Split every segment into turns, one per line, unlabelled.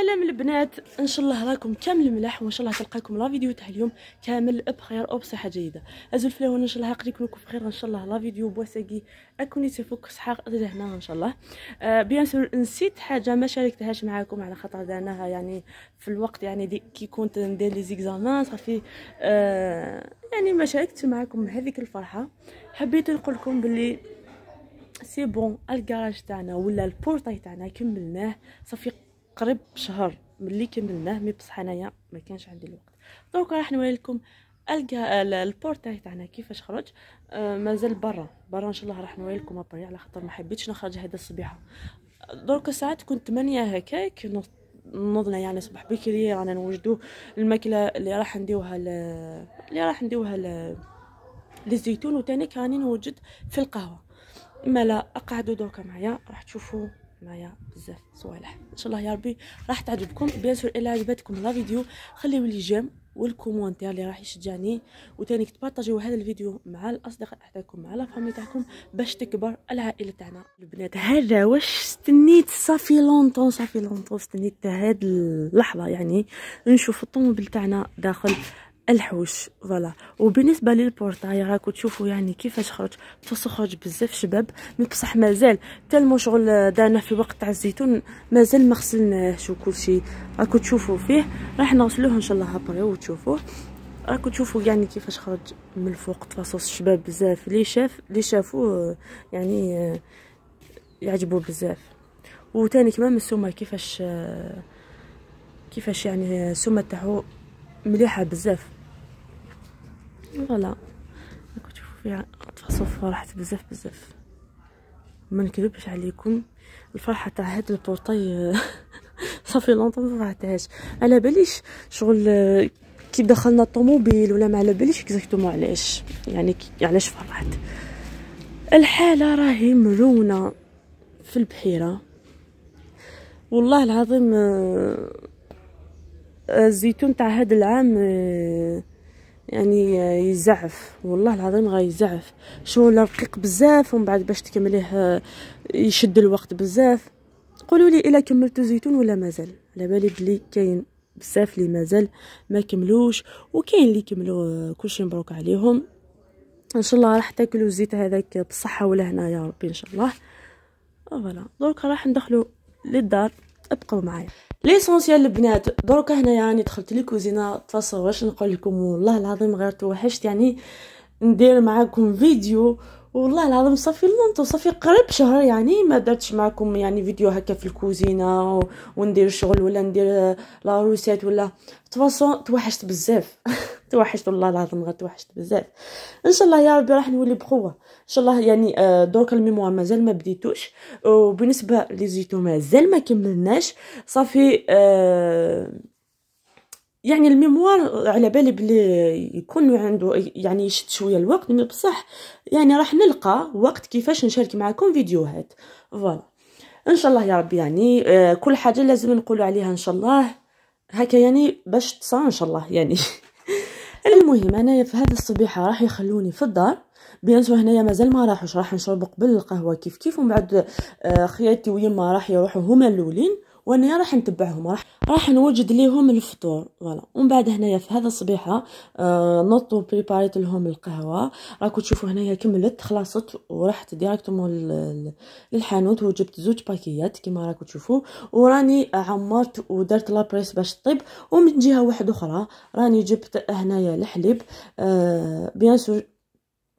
سلام البنات ان شاء الله راكم كامل ملاح وان شاء الله تلقاكم لا فيديو تاع اليوم كامل بخير او بصحه جيده ازول فلاون ان شاء الله قريكم بخير ان شاء الله لا فيديو بواسقي اكوني تفوق صحاق هنا ان شاء الله آه بيان سور نسيت حاجه ما شاركتهاش معاكم على خاطر درناها يعني في الوقت يعني دي كي كنت ندير لي زيكزامان صافي آه يعني ما شاركت معاكم هذيك الفرحه حبيت نقول لكم باللي سي بون الكراج تاعنا ولا البورتاي تاعنا كملناه صافي قريب شهر ملي كملناه مي بصح انايا ما كانش عندي الوقت دونك راح نوري لكم القى البورتاي تاعنا كيفاش خرج آه مازال برا برا ان شاء الله راح نوري لكم ابري على خاطر ما حبيتش نخرج هذا الصبيحه درك ساعات كنت 8 هكاك نوضنا يعني صباح بكري رانا نوجدوا الماكله اللي راح نديوها اللي راح نديوها للزيتون وتانيك راني نوجد في القهوه لا اقعدوا دوكا معايا راح تشوفوا معايا بزاف صوالح ان شاء الله يا ربي راح تعجبكم بيان سور الا عجبتكم لا فيديو خليو لي جيم والكومونتير اللي راح يشجعني وتاني تبارطاجيو هذا الفيديو مع الاصدقاء تاعكم مع لافامي تاعكم باش تكبر العائله تاعنا البنات هذا واش استنيت صافي لونطون صافي لونطون استنيت هاد اللحظه يعني نشوف الطوموبيل تاعنا داخل الحوش فوالا وبالنسبه للبورطاي راكو تشوفوا يعني كيفاش خرج توصل خرج بزاف شباب مي بصح مازال تالمو شغل دانا في وقت تاع الزيتون مازال ما غسلناهش وكلشي راكو تشوفوا فيه راح نغسلوه ان شاء الله هابري وتشوفوه راكو تشوفوا يعني كيفاش خرج من الفوق تفاصص الشباب بزاف اللي شاف اللي شافوه يعني يعجبو بزاف وتاني كمان السومه كيفاش كيفاش يعني السومه تاعو مليحه بزاف فوالا تشوفوا فيها تفاصيل فرحت بزاف بزاف ما نكذبش عليكم الفرحه تاع هاد البورطاي صافي لونطون ما فرحتهاش على باليش شغل كي دخلنا الطوموبيل ولا ما على باليش اكزاكتومون علاش يعني علاش فرحت الحاله راهي مرونه في البحيره والله العظيم آه، الزيتون تاع هاد العام آه، يعني يزعف والله العظيم غيزعف شو رقيق بزاف ومن بعد باش تكمليه اه، يشد الوقت بزاف قولوا لي الا كملتو زيتون ولا مازال على بالي بلي كاين بزاف اللي مازال ما كملوش وكاين اللي كملو اه، كلشي مبروك عليهم ان شاء الله راح تاكلوا الزيت هذاك بصحه ولا هنا يا ربي ان شاء الله فوالا دونك راح ندخلو للدار ابقوا معايا ليسونسيال البنات دروكا هنا يعني دخلت لي كوزينه تصور واش نقول لكم والله العظيم غير توحشت يعني ندير معاكم فيديو والله العظيم صافي لونت وصافي قريب شهر يعني ما درتش معكم يعني فيديو هكا في الكوزينه و... وندير شغل ولا ندير لا روسيت ولا تفاصون توحشت بزاف توحشت والله العظيم غير توحشت بزاف ان شاء الله يا ربي راح نولي بقوه ان شاء الله يعني آه، دروك الميموار مازال ما بديتوش وبالنسبه لي زيتو مازال ما كملناش صافي أه يعني الميموار على بالي بلي يكون عنده يعني يشد شويه الوقت مي بصح يعني راح نلقى وقت كيفاش نشارك معكم فيديوهات فوالا ان شاء الله يا ربي يعني آه كل حاجه لازم نقولوا عليها ان شاء الله هكا يعني باش تصا ان شاء الله يعني المهم انايا في هذه الصبيحه راح يخلوني في الدار بيان سو هنايا مازال ما راحوش راح نشرب قبل القهوه كيف كيف ومن بعد آه خياتي ويما راح يروحوا هما الاولين وانا راح نتبعهم راح راح نوجد ليهم الفطور فوالا ومن بعد هنايا في هذا الصبيحه آه نطو بريباريت لهم القهوه راكو تشوفوا هنايا كملت خلاصت ورحت ديريكتومون للحانوت وجبت زوج باكيات كما راكو تشوفوا وراني عمرت ودرت لابريس باش طيب ومن جهه واحده اخرى راني جبت هنايا الحليب آه بيان سور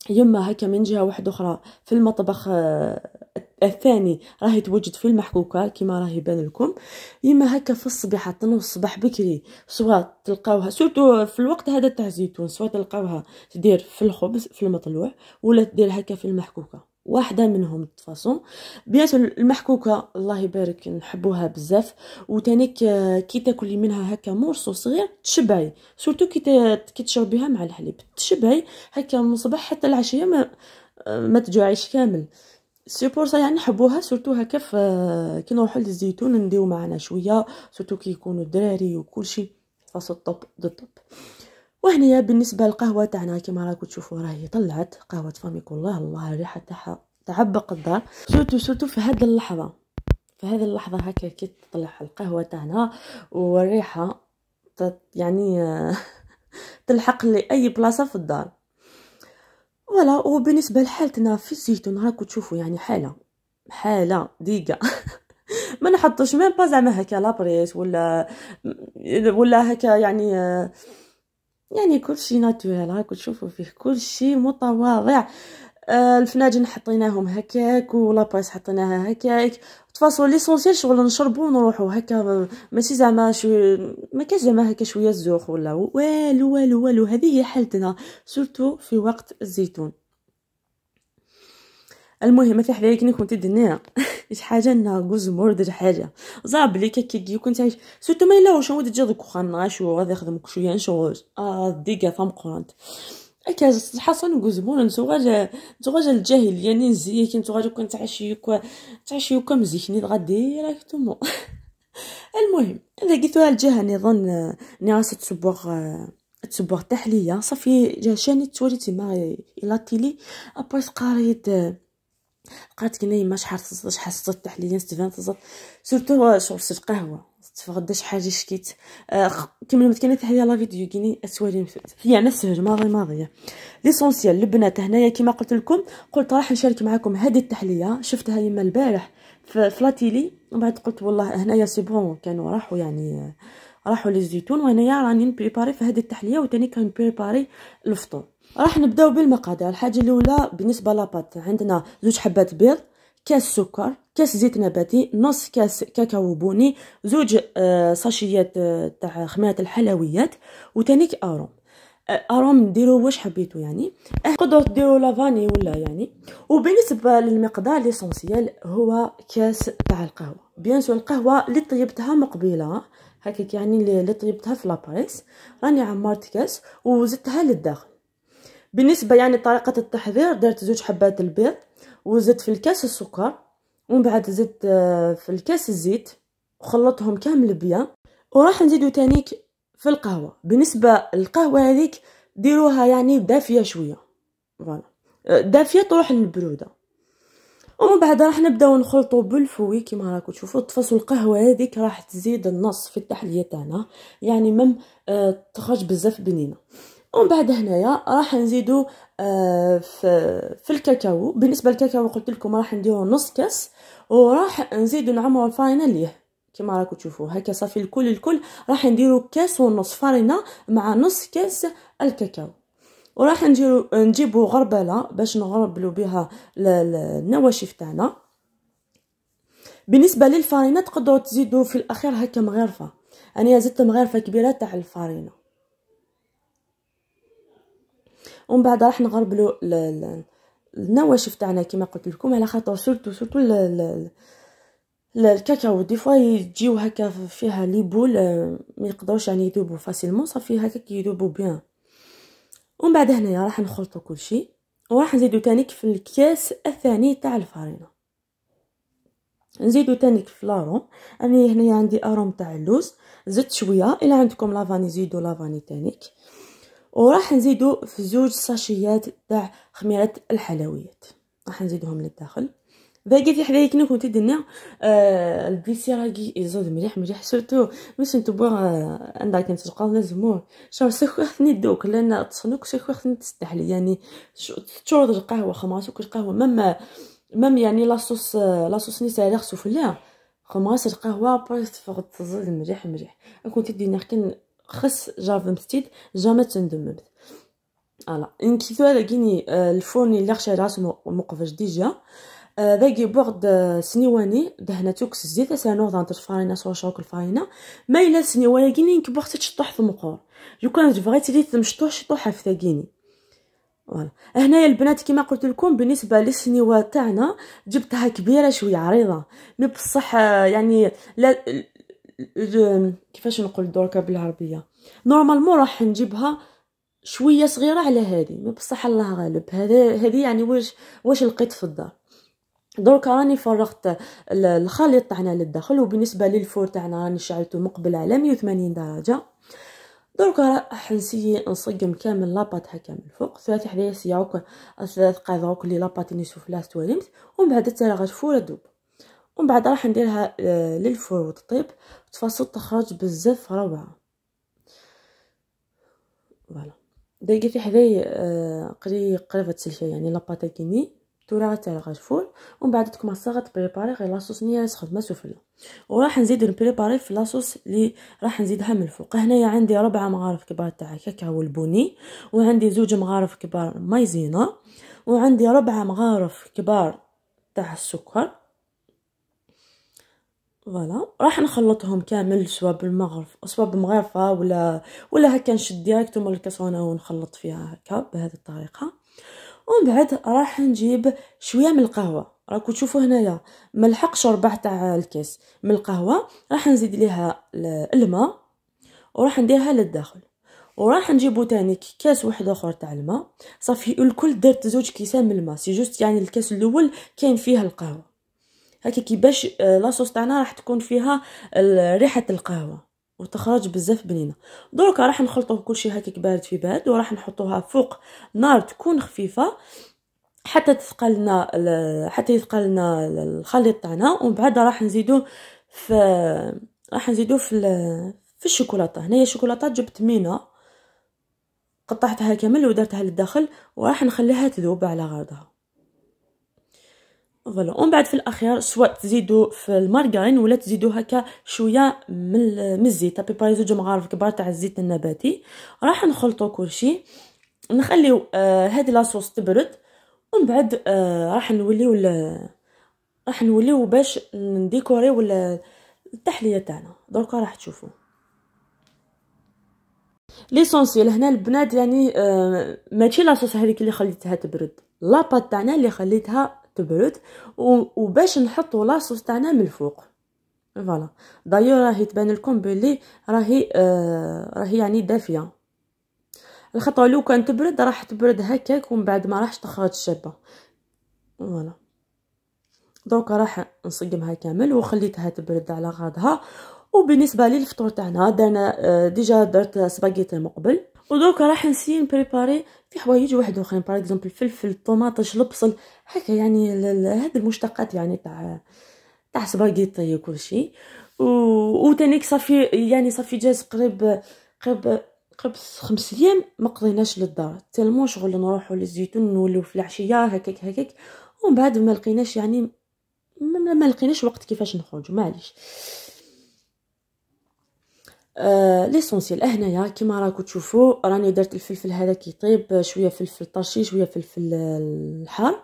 يما هكا من جهه واحده اخرى في المطبخ آه الثاني راهي توجد في المحكوكه كما راه يبان لكم يما هكا في الصباح تنوض الصباح بكري سواء تلقاوها سورتو في الوقت هذا تاع الزيتون سواء تلقاوها تدير في الخبز في المطلوع ولا تدير هكا في المحكوكه واحدة منهم تفاصون بيان المحكوكة الله يبارك نحبوها بزاف وتانيك كي تاكلي منها هكا مورسو صغير تشبعي سورتو كي كي تشربيها مع الحليب تشبعي هكا من الصباح حتى العشية ما ما تجوعيش كامل سا يعني نحبوها سورتو هكا ف آه، كي نروحو للزيتون نديو معنا شويه سورتو كي يكونوا الدراري وكلشي فاس الطوب دو الطوب وهنايا بالنسبه للقهوه تاعنا كيما راكم تشوفوا راهي طلعت قهوه فاميك الله الله الريحه تاعها تعبق الدار سورتو سورتو في هاد اللحظه في هذه اللحظه هكا كي تطلع القهوه تاعنا والريحه يعني آه، تلحق لاي بلاصه في الدار فوالا وبالنسبه لحالتنا في الزيتون راكو تشوفوا يعني حاله حاله ديقه ما نحطوش ميم با زعما هكا لابريس ولا ولا هكا يعني آه، يعني كل شيء ناتورال راكو تشوفوا فيه كل شيء متواضع آه، الفناجن حطيناهم هكاك ولابايس حطيناها هكاك تفاصل ليسونسيال شغل نشربو ونروحو هكا ماشي زعما شو ما كاش زعما هكا شويه الزوخ ولا والو والو والو هذه هي حالتنا سورتو في وقت الزيتون المهم في حدايا كي كنت دنيا اش حاجه لنا جوز مورد حاجه زعب لي كي كنت عايش سورتو ما يلاوش هو دجا دوك خنا شو غادي يخدمك شويه نشوج اه ديكا فام قرانت اكا حسن قزبون نتو نتوغاج نتو غادا الجاهل يعني نزيك نتو غادا كنت تعشي كو مزيكني غادي راك تما المهم اذا قلتوها الجهه نظن نعاس تصبغ تصبغ تحلية صافي جا شاني تولي تما الى تيلي ابريس قريت قالت كنا يما شحال شحال تحلية نستفان تزط سورتو شغل القهوه تفغداش حاجه شكيت آه، كيما كما ما كانت لا فيديو كيني اسوالي هي انا السهل ماضي ماضيه ليسونسيال البنات هنايا كيما قلت لكم قلت راح نشارك معكم هذه التحليه شفتها يما البارح في لاتيلي ومن بعد قلت والله هنايا سي بون كانوا راحوا يعني راحوا للزيتون وهنايا راني نبريباري في هذه التحليه وتاني كنبريباري الفطور راح نبداو بالمقادير الحاجه الاولى بالنسبه لاباط عندنا زوج حبات بيض كاس سكر كاس زيت نباتي نص كاس كاكاو بوني زوج آه، ساشيات آه، تاع خميره الحلويات وتانيك اروم آه، اروم ديرو واش حبيتو يعني تقدروا ديروا لافاني ولا يعني وبالنسبه للمقدار ليسونسييل هو كاس تاع القهوه بيان سو القهوه اللي طيبتها مقبله هكاك يعني اللي طيبتها في لابريس راني عمرت كاس وزدتها للداخل بالنسبه يعني طريقه التحضير درت زوج حبات البيض وزدت في الكاس السكر ومن بعد زدت آه، في الكاس الزيت وخلطتهم كامل بيان وراح نزيدو تانيك في القهوه بالنسبه للقهوه هذيك ديروها يعني دافيه شويه فوالا آه، دافيه تروح للبروده ومن بعد راح نبداو نخلطو بالفوي كيما راكم تشوفوا تفاصل القهوه هذيك راح تزيد النص في التحليه تاعنا يعني مم آه، تخرج بزاف بنينه ومن بعد هنايا راح نزيدو آه، في, في الكاكاو بالنسبه للكاكاو قلت لكم راح نديرو نص كاس وراح نزيدو نعمرو الفارينه ليه كما راكم تشوفوا هكا صافي الكل الكل راح نديرو كاس ونص فارينه مع نص كاس الكاكاو وراح نديرو نجيبو غربله باش نغربلو بها النواشف تاعنا بالنسبه للفارينه تقدروا تزيدوا في الاخير هكا مغرفه انا زدت مغرفه كبيره تاع الفارينه ومن بعد راح نغربلو النواشف تاعنا كما قلت لكم على خاطر سورتو سورتو الكاكاو دي فوا يجيو هكا فيها لي بول آه، ما يقدروش يعني يذوبوا فاسيلمون صافي هكا كي يذوبوا بيان ومن بعد هنايا راح نخلطو كلشي وراح نزيدو تانيك في الكاس الثاني تاع الفارينة نزيدو تانيك في لاروم انا هنايا عندي اروم تاع اللوز زدت شويه الا عندكم لافاني زيدو لافاني تانيك وراح نزيدو في زوج ساشيات تاع خميره الحلويات راح نزيدوهم للداخل باقي حدايا كنا نكون درنا آه البيسي راكي يزود مليح مليح سورتو باش نتبوا آه، عندها كنت تلقاو لازمو شهر سيخ وقت ندوك لان تصنوك سيخ وقت تستحل يعني تشرد القهوه خماس القهوه مما مام يعني لاصوص آه، لاصوص نيسا على خسوف خماس القهوه بريست تفرط تزيد مليح مليح كنت دينا كن خص جافا مسديد جامي تندممت فوالا نكيتو لاقيني الفرن آه، اللي خشى راسو مقفج ديجا آه، ذاكي بوغد آه، سنيواني دهنتوكس الزيت سانو دان فارينا سو شوك الفارينا ما الا سنيواني كيني نكبوغ تشطح في المقور لو كان بغيت لي تمشطوح شطوحه في ثاكيني فوالا هنايا البنات كما قلت لكم بالنسبه للسنيوه تاعنا جبتها كبيره شويه عريضه مي بصح يعني لا كيفاش نقول دركا بالعربيه نورمالمون راح نجيبها شويه صغيره على هذه ما بصح الله غالب هذا هذه يعني واش واش لقيت في الدار دركا راني فرغت الخليط تاعنا للداخل وبالنسبه للفور تاعنا راني شعلته مقبل على 180 درجه دركا راح نسيي نصقم كامل لاباط هكا من الفوق ثلاث حدايا سياوك ثلاث قاعد لي لاباط نشوف لا ستوالمت ومن بعد ترى فور دوب ومن بعد راح نديرها آه، للفور وتطيب تفاصل تخرج بزاف روعه فوالا دايق في حدايا آه، قري قرفه تسلفه يعني لاباتا كيني التوراه تاع الغرفور ومن بعد صاغه بريباري غير لاصوص نيه ما سفلى وراح نزيد نبريباري في لاصوص اللي راح نزيدها من الفوق هنايا عندي ربعة مغارف كبار تاع كاكاو البني وعندي زوج مغارف كبار مايزينا وعندي ربعة مغارف كبار تاع السكر فوالا راح نخلطهم كامل سواء بالمغرف سواء بمغرفه ولا ولا هكا نشد ديريكت من الكاسرونه ونخلط فيها هكا بهذه الطريقه ومن بعد راح نجيب شويه من القهوه راكو تشوفوا هنايا ملحقش ربع تاع الكاس من القهوه راح نزيد ليها الماء وراح نديرها للداخل وراح نجيبو تاني كاس واحد اخر تاع الماء صافي الكل درت زوج كيسان من الماء سي جوست يعني الكاس الاول كاين فيه القهوه هكا كيباش آه، لاصوص تاعنا راح تكون فيها ريحه القهوه وتخرج بزاف بنينه دركا راح كل كلشي هكا بارد في بارد وراح نحطوها فوق نار تكون خفيفه حتى تثقل لنا حتى يثقل لنا الخليط تاعنا ومن بعد راح نزيدو في راح نزيدو في في الشوكولاته هنايا الشوكولاته جبت مينا قطعتها كامل ودرتها للداخل وراح نخليها تذوب على غرضها فوالا ومن بعد في الاخير سواء تزيدوا في المارغرين ولا تزيدوا هكا شويه من الزيت الزيت باي زوج مغارف كبار تاع الزيت النباتي راح نخلطو كلشي نخليو آه هذه لاصوص تبرد ومن بعد آه راح نوليو راح نوليو باش نديكوريو التحليه تاعنا دركا راح تشوفوا ليسونسيال هنا البنات يعني آه ماشي لاصوص هذيك اللي خليتها تبرد لاباط تاعنا اللي خليتها تبرد وباش نحطو لاصوص تاعنا من الفوق فوالا دايور راهي تبان لكم بلي راهي آه راهي يعني دافيه الخطوه لو كان تبرد راح تبرد هكاك ومن بعد ما راحش تخرج الشابه فوالا دونك راح نصقمها كامل وخليتها تبرد على غادها وبالنسبه للفطور تاعنا درنا آه، ديجا درت سباغيتي من قبل ودوكا راح نسيي نبريباري في حوايج واحد اخرين باغ اكزومبل الفلفل الطوماطش البصل هكا يعني هاد المشتقات يعني تاع تاع سباغيطي و... وتانيك صافي يعني صافي جاز قريب قريب قريب خمس ايام ما قضيناش للدار تالمون شغل نروحو للزيتون نولو في العشيه هكاك هكاك ومن بعد ما لقيناش يعني ما لقيناش وقت كيفاش نخرجو معليش آه ليسونسيال هنايا كيما راكو تشوفوا راني درت الفلفل هذا كيطيب آه، شويه فلفل طرشي شويه فلفل آه، الحار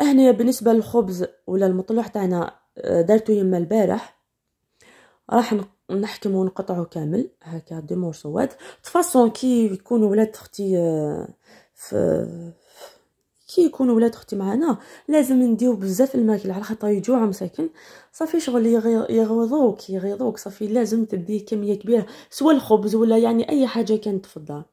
هنايا بالنسبه للخبز ولا المطلوح تاعنا آه، درتو يما البارح راح نحكم ونقطعو كامل هكا دي مورسوات تفاصون كي يكونوا ولاد اختي في كي يكونوا ولاد اختي معنا لازم نديو بزاف الماكله على خاطر يجوعوا مساكن صافي شغل يغيضوك يغيضوك صافي لازم تدي كميه كبيره سواء الخبز ولا يعني اي حاجه كانت في الدار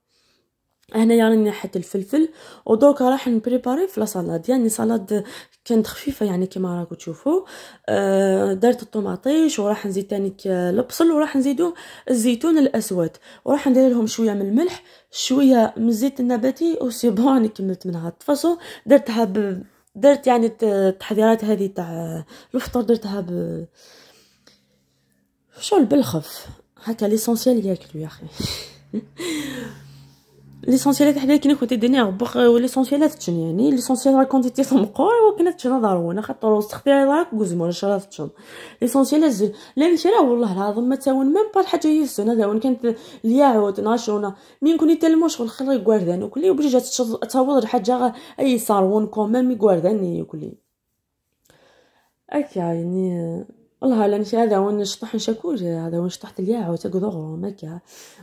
هنايا يعني راني نحيت الفلفل ودوكا راح نبريباري في لاصالاد يعني صلاد كانت خفيفه يعني كما راكم تشوفوا آه، درت الطوماطيش وراح نزيد تاني البصل وراح نزيدو الزيتون الاسود وراح ندير لهم شويه من الملح شويه من الزيت النباتي وسي بون يعني كملت منها الطفصو درتها ب... درت يعني التحضيرات هذه تاع الفطور درتها ب شو بالخف هكا ليسونسيال ياكلو يا اخي ليسونسيالات حنا كي كنت الدنيا غبق ليسونسيالات تشن يعني ليسونسيال راه كونتيتي تيتم قوي وكنا تشن ضرورنا خاطر وسختي راك كوزمو مول شرات تشن ليسونسيال زين لا نشرا والله العظيم ما تاون ميم با الحاجه يسنا تاون كانت الياعوت ناشونا مين كوني تا شغل خلي كواردان وكلي وبجا جات تاوض الحاجه اي صارون ميم كواردان وكلي اكا يعني والله لا نشي هذا وين نشطح هذا وين شطحت الياعود تقدر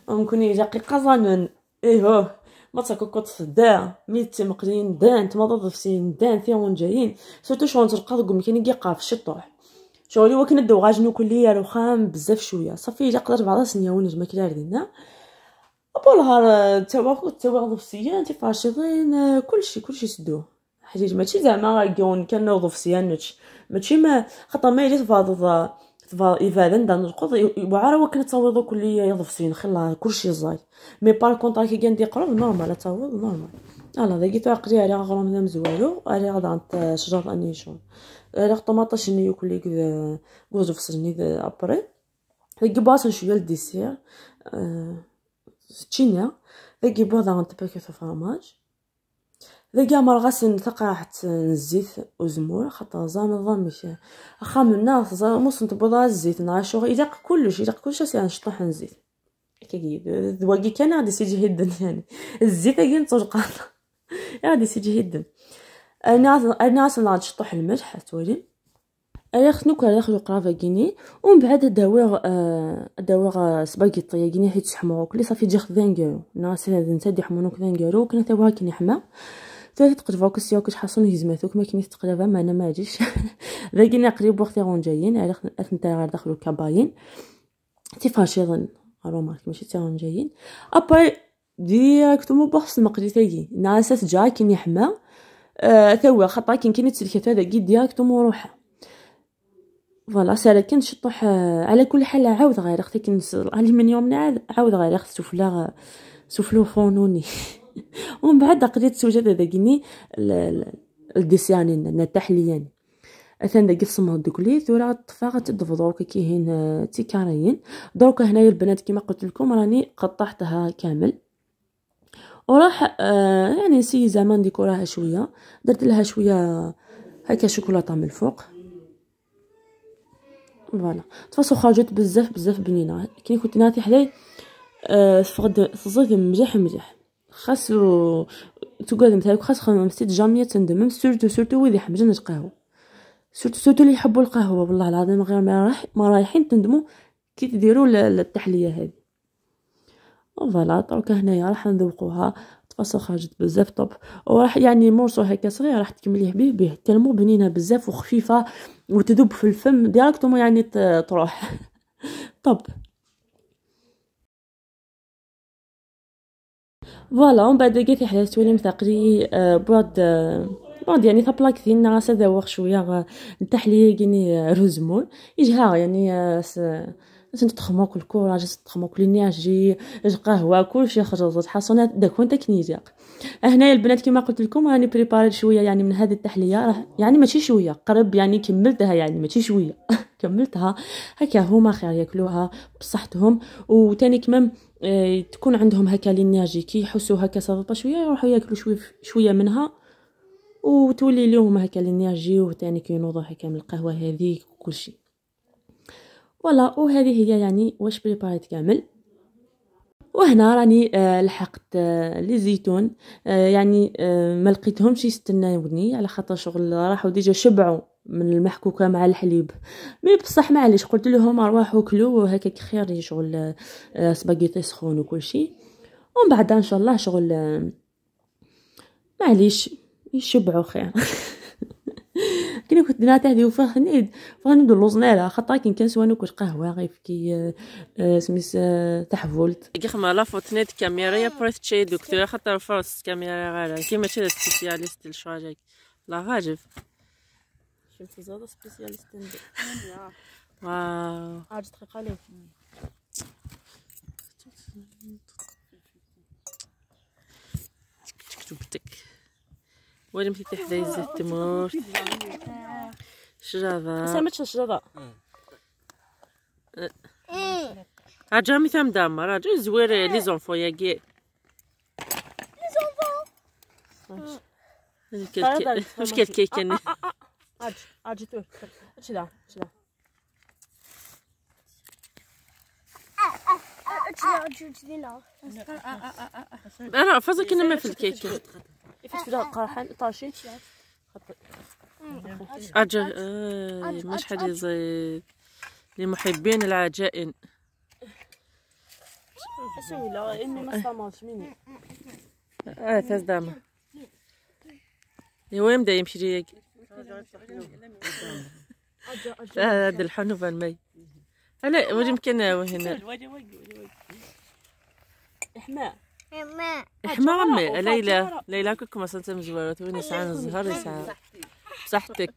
ونكوني دقيقه ممكن ايوه ما تاكوكوت دا ميت مقلين دانت ما فسين دان ثيون جايين سورتو شغل ترقى دوك كاين يقى في الشطوح شغل وكنا دو غاجنو كلية رخام بزاف شوية صافي إلا قدرت بعض سنيا ونجم كلا دينا أبو نهار تواخو تواخو فسيان تفاشطين كلشي كلشي سدوه حجيج ماشي زعما كون كنوضو فسيان نتش ماشي ما خطا ما يجي تفاضض دان القض نرقد وكنا تصوضو دوك يضف سين خلا كلشي زاي مي بار كونتا كي كان دي قرب نورمال تصوض نورمال انا داكي عقلي على غرام هنا مزوالو على غدا عند شجر انيشون على طماطا شني ياكل كذا كوزو سجني ابري داكي باصن شويه الديسير آه، تشينيا داكي بوضع عند باكيت فرماج ذاك مرغس نثق راح الزيت وزمور خاطر زان نظام مش اخا منا زان مص نتبوضا الزيت نعشوغ يدق كلش يدق كلش سي نشطح الزيت كي دواقي كان غادي يسجي هدا يعني الزيت كي نتوجقا غادي يسجي هدا انا انا اصلا غادي نشطح الملح تولي انا اريخ نوكا اريخ قرافه كيني ومن بعد داويغ آه، داويغ سباغيطي يعني كيني حيت حمروك لي صافي تجي خذ فانكارو ناس هذا نتا دي حمروك فانكارو كنا تاوها كيني حما حتى فوكسيو السيو كتحصلوا هزماتك ما كيما تقلبها ما انا ما جيش باقينا قريب وقتي غون جايين على اثنتا غير دخلوا كباين تيفاشيضن رومارك ماشي تي غون جايين ابري ديريكتومون بوحص المقري تاكي ناسات جا كيني حما آه خطا كين كيني تسلكت هذا كي مو روحها فوالا سالا كان شطوح آه، على كل حال عاود غير اختي كنت الالمنيوم عاود غير اختي سفلا سفلو فونوني ومن بعد قريت سوجد هذا كني الديسيانين نتحليان اثان داك سمو دوكلي ثورا طفا غتدفض كي كيهين تيكاريين دروكا هنايا البنات كيما قلت لكم راني قطعتها كامل وراح آه يعني سي زمان ديكوراها شويه درت لها شويه هكا شوكولاطه من الفوق فوالا تفاصو خرجت بزاف بزاف بنينه كي كنت ناتي حداي آه فقد تزيد مزح مزح خاصو تقعد نتاعك خاص نسيت جامية تندم سورتو سورتو يحب حمجن قهوة سورتو سورتو اللي يحبوا القهوة والله العظيم غير ما, راح ما رايحين تندموا كي تديروا التحلية هذه فوالا دركا هنايا راح نذوقوها تفاصيل خرجت بزاف طوب وراح يعني مورسو هكا صغير راح تكمليه به به تلمو بنينه بزاف وخفيفه وتذوب في الفم ديريكتوم يعني تروح طب فوالا ومن بعد لقيت حدا تولي مثقلي آه، بعد آه، بعد يعني ثبلا كثير ناس ذوق شويه نتاح لي كيني روزمون يجها يعني جات آه، نتخموك الكورة جات نتخموك قهوه القهوة كلشي خرجت حصلنا داك وانت كنيزيق هنايا البنات كما قلت لكم راني بريباري شوية يعني من هذه التحلية راه يعني ماشي شوية قرب يعني كملتها يعني ماشي شوية كملتها هكا هما خير ياكلوها بصحتهم وتاني كمان إيه، تكون عندهم هكا للناجي كي يحسوا هكا صفطه شويه يروحوا ياكلوا شويه شويه منها وتولي لهم هكا للناجي وثاني ينوضوا هكا من القهوه هذيك شيء فوالا وهذه هي يعني واش بريباريت كامل وهنا راني آه، لحقت آه، لي زيتون آه، يعني ما لقيتهمش يستناوني على خاطر شغل راحوا ديجا شبعوا من المحكوكه مع الحليب مي بصح معليش قلت لهم ارواحوا كلوا هكاك خير شغل آه، سباغيتي سخون وكلشي ومن بعد ان شاء الله شغل آه، معليش يشبعوا خير كي كنت درات هذه وفهنيد فهنيد اللوزنيرة خاطر كي كان سوانو كنت قهوه غير كي آه، سميس تحفولت
كي خما لا فوتنيت كاميرا يا بريس تشي دكتور خاطر فرص كاميرا غير كي ماشي سبيسياليست لشواجك لا غاجف شفتي
زادا سبيسيال ستاند
واو عاد دقيقه ليه كتبتك وين مشيتي حدايا زيت تموت شجره سمعت شجره أه. عجامي تام دامر عجامي زويرة لي زونفو يا كي لي زونفو مشكل أه. كي كان أه، Aç, acıt
ör. Aç da, aç da.
انا فازا كنا ما في الكيك يفت في قرحان طاشي أجل مش حد يزيد لمحبين العجائن
اسوي لا اني ما استعملش مني
اه تزدامه يوم بدا يمشي هذا الحنوف المي هلا واش يمكن هنا احماء احماء احماء امي ليلى ليلى كلكم اصلا مزوارات وين ساعه الزهر ساعه بصحتك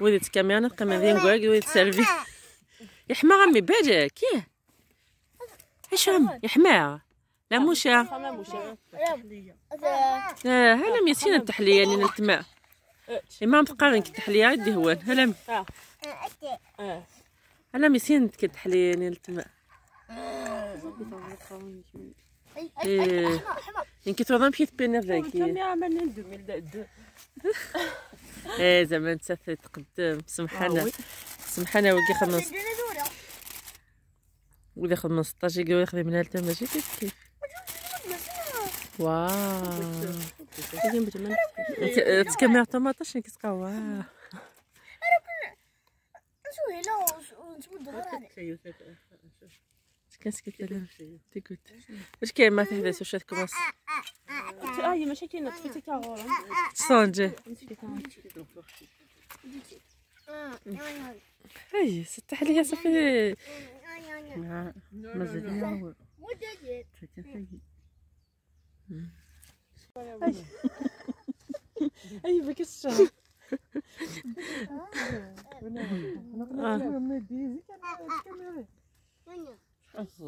ويدي تكاميانا قمدين كواك ويدي تسالفي يا حما غمي باجا كيه اش هم يا حما لا موشا لا آه، هلا ميسين التحليه يعني نتماع إما مبقى نكتح ليا يدي هوان هلامي آه. آه. هلامي سين تكتح آه. لي نلتما إيه يمكن توضا مشيت بينا فاكي كم عملنا ندومي لدو ايه زعما انت تقدم سمحنا سمحنا وكي خدنا ولا من 16 يقول يخدم منها ماشي كيف كيف واو تكمل طماطم شنو كتقهوى واش كاين ما في حداث واش تكبص
اه ماشي كاينه طفيتي تا غورا سونجي
هاي ستح ليا صافي مازال Ai, ai bak não, Ah.